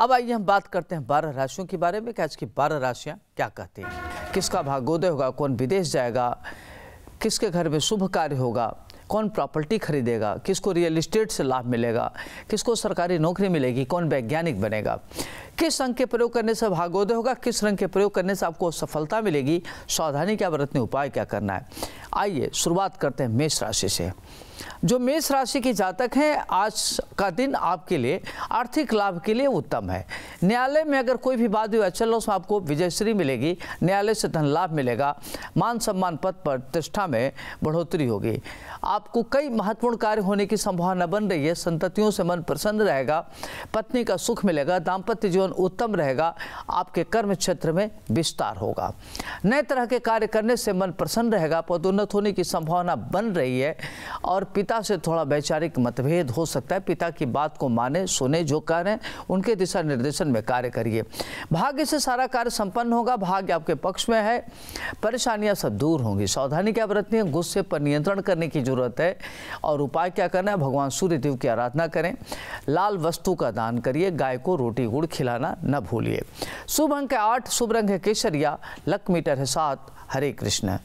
अब आइए हम बात करते हैं बारह राशियों के बारे में कि आज की बारह राशियाँ क्या कहती हैं किसका भाग्योदय होगा कौन विदेश जाएगा किसके घर में शुभ कार्य होगा कौन प्रॉपर्टी खरीदेगा किसको रियल इस्टेट से लाभ मिलेगा किसको सरकारी नौकरी मिलेगी कौन वैज्ञानिक बनेगा किस रंग के प्रयोग करने से भागोदय होगा किस रंग के प्रयोग करने से आपको सफलता मिलेगी सावधानी क्या बरतने उपाय क्या करना है आइए शुरुआत करते हैं मेष राशि से जो मेष राशि के जातक हैं आज का दिन आपके लिए आर्थिक लाभ के लिए उत्तम है न्यायालय में अगर कोई भी वाद विवाद चल रहा उसमें आपको विजयश्री मिलेगी न्यायालय से धन लाभ मिलेगा मान सम्मान पद पर प्रतिष्ठा में बढ़ोतरी होगी आपको कई महत्वपूर्ण कार्य होने की संभावना बन रही है संततियों से मन प्रसन्न रहेगा पत्नी का सुख मिलेगा दाम्पत्य जीवन उत्तम रहेगा आपके कर्म क्षेत्र में विस्तार होगा नए तरह के कार्य करने से मन प्रसन्न रहेगा पदोन्नत होने की संभावना बन रही है और पिता से थोड़ा वैचारिक मतभेद हो सकता है पिता की बात को माने सुने जो कह रहे हैं उनके दिशा निर्देशन में कार्य करिए भाग्य से सारा कार्य संपन्न होगा भाग्य आपके पक्ष में है परेशानियां सब दूर होंगी सावधानी क्या बरतनी है गुस्से पर नियंत्रण करने की जरूरत है और उपाय क्या करना है भगवान सूर्य देव की आराधना करें लाल वस्तु का दान करिए गाय को रोटी गुड़ खिलाना न भूलिए शुभ अंक है आठ शुभ रंग है केसरिया लक मीटर है सात हरे कृष्ण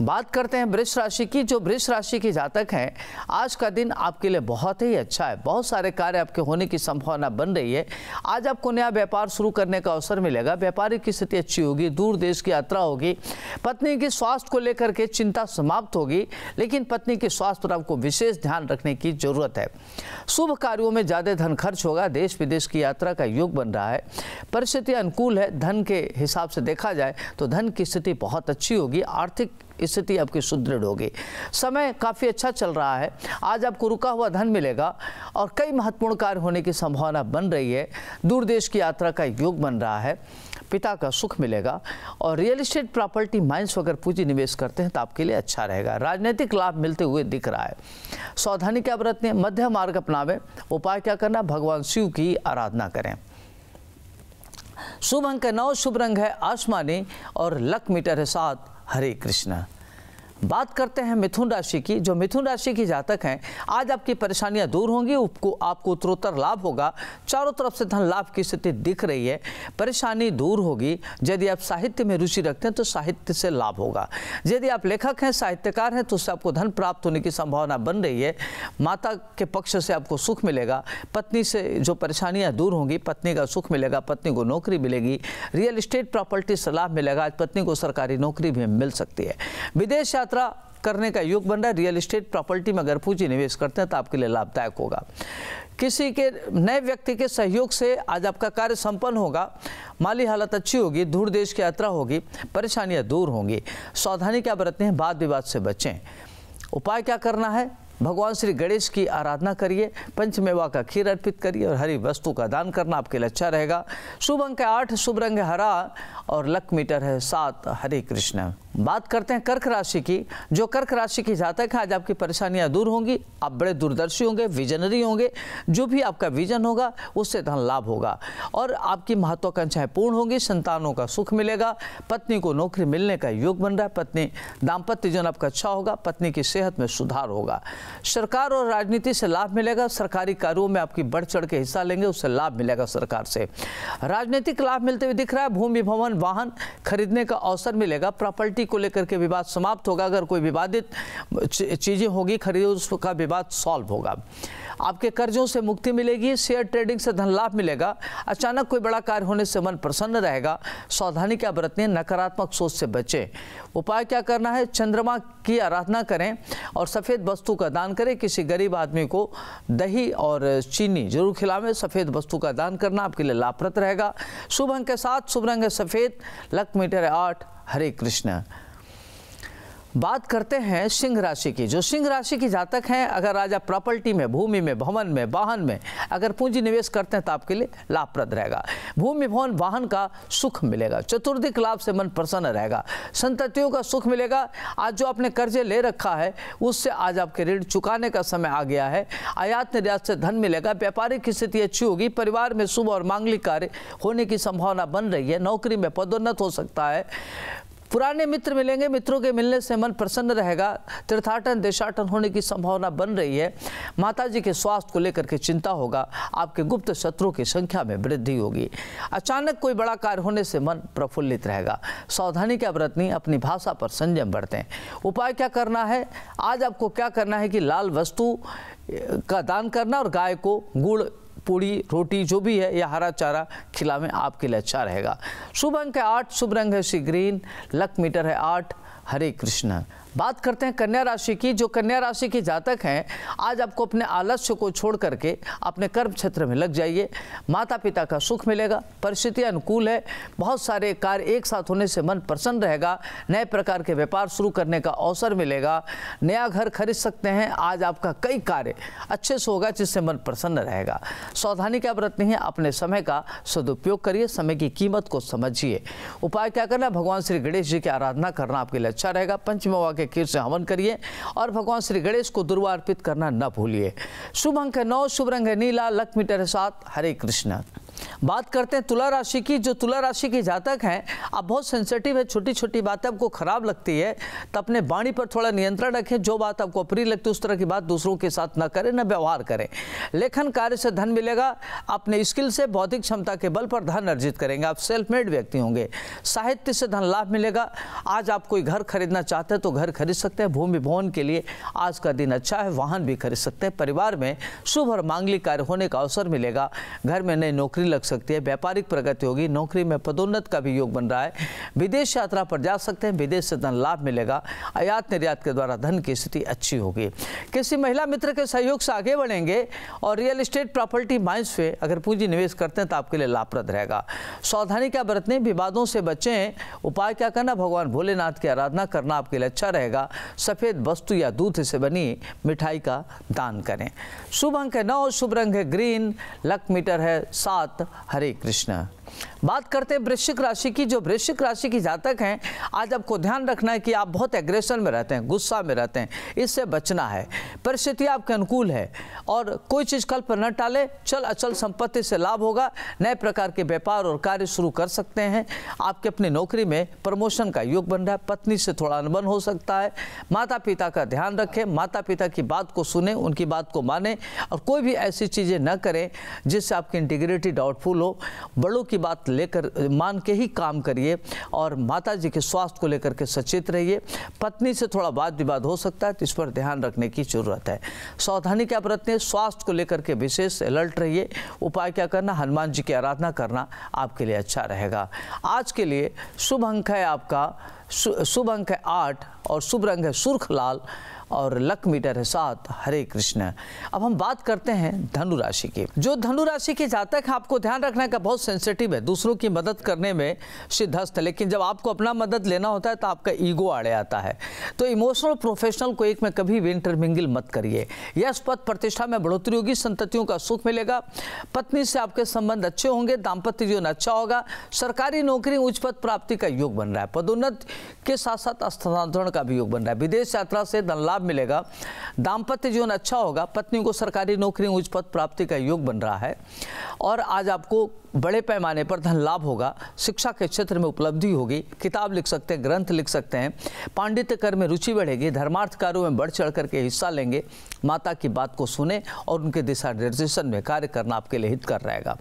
बात करते हैं वृक्ष राशि की जो वृक्ष राशि के जातक हैं आज का दिन आपके लिए बहुत ही अच्छा है बहुत सारे कार्य आपके होने की संभावना बन रही है आज आपको नया व्यापार शुरू करने का अवसर मिलेगा व्यापारिक की स्थिति अच्छी होगी दूर देश की यात्रा होगी पत्नी के स्वास्थ्य को लेकर के चिंता समाप्त होगी लेकिन पत्नी के स्वास्थ्य पर आपको विशेष ध्यान रखने की जरूरत है शुभ कार्यों में ज़्यादा धन खर्च होगा देश विदेश की यात्रा का योग बन रहा है परिस्थिति अनुकूल है धन के हिसाब से देखा जाए तो धन की स्थिति बहुत अच्छी होगी आर्थिक स्थिति आपकी सुदृढ़ होगी समय काफ़ी अच्छा चल रहा है आज आपको रुका हुआ धन मिलेगा और कई महत्वपूर्ण कार्य होने की संभावना बन रही है दूर देश की यात्रा का योग बन रहा है पिता का सुख मिलेगा और रियल इस्टेट प्रॉपर्टी माइंस वगैरह पूंजी निवेश करते हैं तो आपके लिए अच्छा रहेगा राजनीतिक लाभ मिलते हुए दिख रहा है सावधानी क्या बरतने मध्य मार्ग अपनावें उपाय क्या करना भगवान शिव की आराधना करें शुभ अंक नौ शुभ रंग है आसमानी और लक मीटर है साथ Hare Krishna. बात करते हैं मिथुन राशि की जो मिथुन राशि की जातक हैं आज आपकी परेशानियां दूर होंगी आपको आपको उत्तरोत्तर लाभ होगा चारों तरफ से धन लाभ की स्थिति दिख रही है परेशानी दूर होगी यदि आप साहित्य में रुचि रखते हैं तो साहित्य से लाभ होगा यदि आप लेखक हैं साहित्यकार हैं तो उससे आपको धन प्राप्त होने की संभावना बन रही है माता के पक्ष से आपको सुख मिलेगा पत्नी से जो परेशानियाँ दूर होंगी पत्नी का सुख मिलेगा पत्नी को नौकरी मिलेगी रियल इस्टेट प्रॉपर्टी से लाभ मिलेगा आज पत्नी को सरकारी नौकरी भी मिल सकती है विदेश यात्रा यात्रा करने का योग बन रहा है रियल एस्टेट प्रॉपर्टी में अगर पूंजी निवेश करते हैं तो आपके लिए लाभदायक होगा किसी के नए व्यक्ति के सहयोग से आज आपका कार्य संपन्न होगा माली हालत अच्छी होगी दूर देश की यात्रा होगी परेशानियां दूर होंगी सावधानी क्या बरतनी है वाद विवाद से बचें उपाय क्या करना है भगवान श्री गणेश की आराधना करिए पंचमेवा का खीर अर्पित करिए और हरी वस्तु का दान करना आपके लिए अच्छा रहेगा शुभ अंक है आठ शुभ रंग हरा और लक मीटर है सात हरे कृष्ण बात करते हैं कर्क राशि की जो कर्क राशि की जातक है आज आपकी परेशानियां दूर होंगी आप बड़े दूरदर्शी होंगे विजनरी होंगे जो भी आपका विजन होगा उससे धन लाभ होगा और आपकी महत्वाकांक्षाएं पूर्ण होंगी संतानों का सुख मिलेगा पत्नी को नौकरी मिलने का योग बन रहा है पत्नी दाम्पत्य जीवन आपका अच्छा होगा पत्नी की सेहत में सुधार होगा सरकार और राजनीति से लाभ मिलेगा सरकारी कार्यों में आपकी बढ़ चढ़ के हिस्सा लेंगे उससे लाभ मिलेगा सरकार से राजनीतिक लाभ मिलते हुए दिख रहा है भूमि भवन वाहन खरीदने का अवसर मिलेगा प्रॉपर्टी को लेकर के विवाद समाप्त होगा अगर कोई विवादित चीज़ें होगी खरीद उसका विवाद सॉल्व होगा आपके कर्जों से मुक्ति मिलेगी शेयर ट्रेडिंग से धन लाभ मिलेगा अचानक कोई बड़ा कार्य होने से मन प्रसन्न रहेगा सावधानी क्या बरतें नकारात्मक सोच से बचें उपाय क्या करना है चंद्रमा की आराधना करें और सफ़ेद वस्तु का दान करें किसी गरीब आदमी को दही और चीनी जरूर खिलावें सफ़ेद वस्तु का दान करना आपके लिए लाभप्रद रहेगा शुभ अंक के साथ शुभ रंग है सफ़ेद लक मीटर है आठ हरे कृष्ण बात करते हैं सिंह राशि की जो सिंह राशि की जातक हैं अगर आज आप प्रॉपर्टी में भूमि में भवन में वाहन में अगर पूंजी निवेश करते हैं तो आपके लिए लाभप्रद रहेगा भूमि भवन वाहन का सुख मिलेगा चतुर्दिक लाभ से मन प्रसन्न रहेगा संततियों का सुख मिलेगा आज जो आपने कर्जे ले रखा है उससे आज आपके ऋण चुकाने का समय आ गया है आयात निर्यात से धन मिलेगा व्यापारिक स्थिति अच्छी होगी परिवार में शुभ और मांगलिक कार्य होने की संभावना बन रही है नौकरी में पदोन्नत हो सकता है पुराने मित्र मिलेंगे मित्रों के मिलने से मन प्रसन्न रहेगा तीर्थाटन देशाटन होने की संभावना बन रही है माता जी के स्वास्थ्य को लेकर के चिंता होगा आपके गुप्त शत्रुओं की संख्या में वृद्धि होगी अचानक कोई बड़ा कार्य होने से मन प्रफुल्लित रहेगा सावधानी क्या बरतनी अपनी भाषा पर संयम बरतें उपाय क्या करना है आज आपको क्या करना है कि लाल वस्तु का दान करना और गाय को गुड़ पूड़ी रोटी जो भी है या हरा चारा खिलावें आपके लिए अच्छा रहेगा शुभ अंक है आठ शुभ रंग है श्री ग्रीन लक मीटर है आठ हरे कृष्ण बात करते हैं कन्या राशि की जो कन्या राशि के जातक हैं आज आपको अपने आलस्य को छोड़ करके अपने कर्म क्षेत्र में लग जाइए माता पिता का सुख मिलेगा परिस्थिति अनुकूल है बहुत सारे कार्य एक साथ होने से मन प्रसन्न रहेगा नए प्रकार के व्यापार शुरू करने का अवसर मिलेगा नया घर खरीद सकते हैं आज आपका कई कार्य अच्छे से होगा जिससे मन प्रसन्न रहेगा सावधानी क्या बरतनी है अपने समय का सदुपयोग करिए समय की कीमत को समझिए उपाय क्या करना भगवान श्री गणेश जी की आराधना करना आपके लिए अच्छा रहेगा पंचमवा के खीर से हवन करिए और भगवान श्री गणेश को दुर्वा अर्पित करना न भूलिए शुभ अंक है नौ शुभ रंग है नीला लक्ष्मी टेरे सात हरे कृष्ण बात करते हैं तुला राशि की जो तुला राशि के जातक हैं अब बहुत सेंसिटिव है छोटी छोटी बातें आपको खराब लगती है तो अपने वाणी पर थोड़ा नियंत्रण रखें जो बात आपको अप्रिय लगती है उस तरह की बात दूसरों के साथ ना करें ना व्यवहार करें लेखन कार्य से धन मिलेगा अपने स्किल से बौद्धिक क्षमता के बल पर धन अर्जित करेंगे आप सेल्फ मेड व्यक्ति होंगे साहित्य से धन लाभ मिलेगा आज आप कोई घर खरीदना चाहते हैं तो घर खरीद सकते हैं भूमि भवन के लिए आज का दिन अच्छा है वाहन भी खरीद सकते हैं परिवार में शुभ और मांगलिक कार्य होने का अवसर मिलेगा घर में नई नौकरी लग सकती है व्यापारिक प्रगति होगी नौकरी में पदोन्नत का भी योग बन रहा है विदेश यात्रा पर जा सकते हैं विदेश से धन लाभ मिलेगा आयात निर्यात के द्वारा धन की स्थिति अच्छी होगी किसी महिला मित्र के सहयोग से आगे बढ़ेंगे और रियल इस्टेट प्रॉपर्टी माइंस में अगर पूंजी निवेश करते हैं तो आपके लिए लाभप्रद रहेगा सावधानी क्या बरतने विवादों से बचें उपाय क्या करना भगवान भोलेनाथ की आराधना करना आपके लिए अच्छा रहेगा सफ़ेद वस्तु या दूध से बनी मिठाई का दान करें शुभ अंक है नौ शुभ रंग है ग्रीन लक मीटर है सात हरे कृष्ण बात करते हैं वृश्चिक राशि की जो वृश्चिक राशि की जातक हैं आज आपको ध्यान रखना है कि आप बहुत एग्रेशन में रहते हैं गुस्सा में रहते हैं इससे बचना है परिस्थिति आपके अनुकूल है और कोई चीज़ कल पर न टाले चल अचल संपत्ति से लाभ होगा नए प्रकार के व्यापार और कार्य शुरू कर सकते हैं आपके अपनी नौकरी में प्रमोशन का योग बन रहा है पत्नी से थोड़ा अनबन हो सकता है माता पिता का ध्यान रखें माता पिता की बात को सुने उनकी बात को माने और कोई भी ऐसी चीज़ें न करें जिससे आपकी इंटीग्रिटी डाउटफुल हो बड़ों की बात लेकर मान के ही काम करिए और माता जी के स्वास्थ्य को लेकर के सचेत रहिए पत्नी से थोड़ा वाद विवाद हो सकता है तो इस पर ध्यान रखने की जरूरत है सावधानी क्या बरतने स्वास्थ्य को लेकर के विशेष अलर्ट रहिए उपाय क्या करना हनुमान जी की आराधना करना आपके लिए अच्छा रहेगा आज के लिए शुभ अंक है आपका शुभ अंक है आठ और शुभ रंग है सुर्ख लाल और लक मीटर है सात हरे कृष्ण अब हम बात करते हैं धनु राशि की जो धनु राशि के जातक है आपको ध्यान रखना का बहुत सेंसिटिव है दूसरों की मदद करने में सिद्धस्त है लेकिन जब आपको अपना मदद लेना होता है तो आपका ईगो आड़े आता है तो इमोशनल प्रोफेशनल को एक में कभी भी इंटरमिंगल मत करिए यश पद प्रतिष्ठा में बढ़ोतरी होगी संततियों का सुख मिलेगा पत्नी से आपके संबंध अच्छे होंगे दाम्पत्य जीवन अच्छा होगा सरकारी नौकरी उच्च पद प्राप्ति का योग बन रहा है पदोन्नत के साथ साथ स्थानांतरण का भी योग बन रहा है विदेश यात्रा से धन लाभ लाभ मिलेगा दाम्पत्य जीवन अच्छा होगा पत्नी को सरकारी नौकरी उच्च पद प्राप्ति का योग बन रहा है और आज आपको बड़े पैमाने पर धन लाभ होगा शिक्षा के क्षेत्र में उपलब्धि होगी किताब लिख सकते हैं ग्रंथ लिख सकते हैं पांडित्य कर में रुचि बढ़ेगी धर्मार्थ कार्यों में बढ़ चढ़ करके हिस्सा लेंगे माता की बात को सुने और उनके दिशा निर्देशन में कार्य करना आपके लिए हित कर रहेगा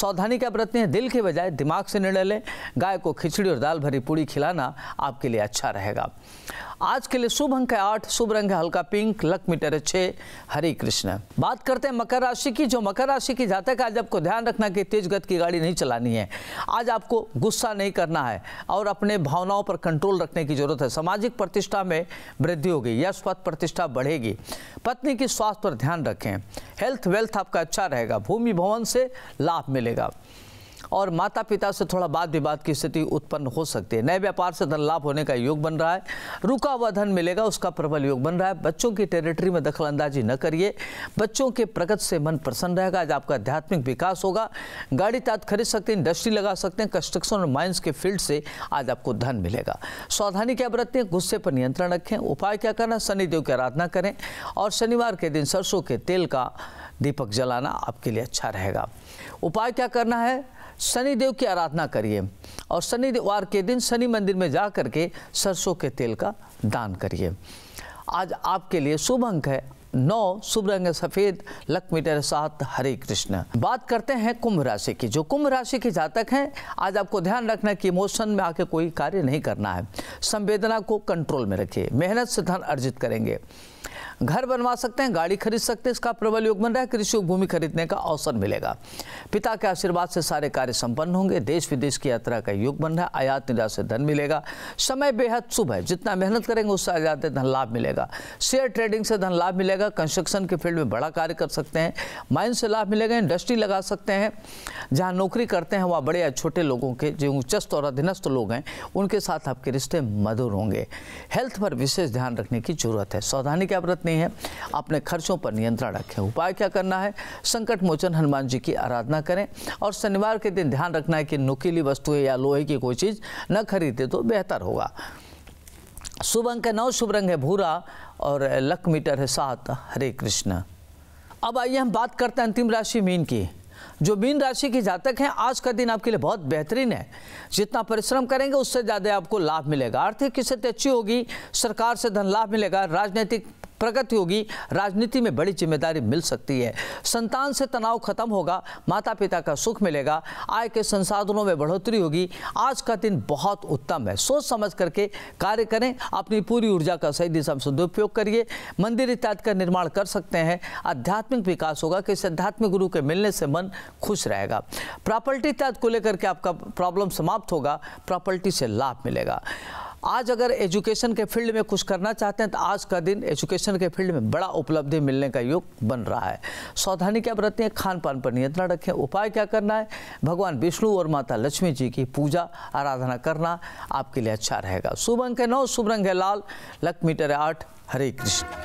सावधानी क्या बरतनी है दिल के बजाय दिमाग से निर्णय लें गाय को खिचड़ी और दाल भरी पूड़ी खिलाना आपके लिए अच्छा रहेगा आज के लिए शुभ अंक है आठ शुभ रंग है हल्का पिंक लक मीटर है छः हरे कृष्ण बात करते हैं मकर राशि की जो मकर राशि की जातक आज आपको ध्यान रखना कि तेज गति गैरत की गाड़ी नहीं चलानी है आज आपको गुस्सा नहीं करना है और अपने भावनाओं पर कंट्रोल रखने की जरूरत है सामाजिक प्रतिष्ठा में वृद्धि होगी यश पद प्रतिष्ठा बढ़ेगी पत्नी की स्वास्थ्य पर ध्यान रखें हेल्थ वेल्थ आपका अच्छा रहेगा भूमि भवन से लाभ मिलेगा और माता पिता से थोड़ा बात विवाद की स्थिति उत्पन्न हो सकती है नए व्यापार से धन लाभ होने का योग बन रहा है रुका हुआ धन मिलेगा उसका प्रबल योग बन रहा है बच्चों की टेरिटरी में दखलंदाजी न करिए बच्चों के प्रगति से मन प्रसन्न रहेगा आज आपका आध्यात्मिक विकास होगा गाड़ी तात खरीद सकते हैं इंडस्ट्री लगा सकते हैं कंस्ट्रक्शन और माइंस के फील्ड से आज आपको धन मिलेगा सावधानी क्या बरतें गुस्से पर नियंत्रण रखें उपाय क्या करना शनिदेव की आराधना करें और शनिवार के दिन सरसों के तेल का दीपक जलाना आपके लिए अच्छा रहेगा उपाय क्या करना है शनिदेव की आराधना करिए और शनिवार के दिन शनि मंदिर में जा करके सरसों के तेल का दान करिए आज आपके लिए शुभ अंक है नौ शुभ रंग सफ़ेद लक्ष्मी तेरे साथ हरे कृष्ण बात करते हैं कुंभ राशि की जो कुंभ राशि के जातक हैं आज आपको ध्यान रखना कि इमोशन में आके कोई कार्य नहीं करना है संवेदना को कंट्रोल में रखिए मेहनत से धन अर्जित करेंगे घर बनवा सकते हैं गाड़ी खरीद सकते हैं इसका प्रबल योग बन रहा है कृषि भूमि खरीदने का अवसर मिलेगा पिता के आशीर्वाद से सारे कार्य संपन्न होंगे देश विदेश की यात्रा का योग बन रहा है आयात निराश से धन मिलेगा समय बेहद शुभ है जितना मेहनत करेंगे उससे ज्यादा धन लाभ मिलेगा शेयर ट्रेडिंग से धन लाभ मिलेगा जाएगा कंस्ट्रक्शन के फील्ड में बड़ा कार्य कर सकते हैं माइन से लाभ मिलेगा इंडस्ट्री लगा सकते हैं जहाँ नौकरी करते हैं वहाँ बड़े या छोटे लोगों के जो उच्चस्त और अधीनस्थ लोग हैं उनके साथ आपके रिश्ते मधुर होंगे हेल्थ पर विशेष ध्यान रखने की जरूरत है सावधानी की आवरत नहीं है अपने खर्चों पर नियंत्रण रखें उपाय क्या करना है संकट मोचन हनुमान जी की आराधना करें और शनिवार के दिन ध्यान रखना है कि नुकीली वस्तुएं या लोहे की कोई चीज़ न खरीदे तो बेहतर होगा शुभ अंक है नौ शुभ रंग है भूरा और लक मीटर है सात हरे कृष्ण अब आइए हम बात करते हैं अंतिम राशि मीन की जो मीन राशि के जातक हैं आज का दिन आपके लिए बहुत बेहतरीन है जितना परिश्रम करेंगे उससे ज़्यादा आपको लाभ मिलेगा आर्थिक स्थिति अच्छी होगी सरकार से धन लाभ मिलेगा राजनीतिक प्रगति होगी राजनीति में बड़ी जिम्मेदारी मिल सकती है संतान से तनाव खत्म होगा माता पिता का सुख मिलेगा आय के संसाधनों में बढ़ोतरी होगी आज का दिन बहुत उत्तम है सोच समझ करके कार्य करें अपनी पूरी ऊर्जा का सही दिशा में सदुपयोग करिए मंदिर इत्यादि का निर्माण कर सकते हैं आध्यात्मिक विकास होगा किसी आध्यात्मिक गुरु के मिलने से मन खुश रहेगा प्रॉपर्टी इत्यादि को लेकर के आपका प्रॉब्लम समाप्त होगा प्रॉपर्टी से लाभ मिलेगा आज अगर एजुकेशन के फील्ड में कुछ करना चाहते हैं तो आज का दिन एजुकेशन के फील्ड में बड़ा उपलब्धि मिलने का योग बन रहा है सावधानी क्या बरतनी है खान पान पर नियंत्रण रखें उपाय क्या करना है भगवान विष्णु और माता लक्ष्मी जी की पूजा आराधना करना आपके लिए अच्छा रहेगा शुभ अंक है नौ शुभ रंग है लाल लक मीटर है आठ हरे कृष्ण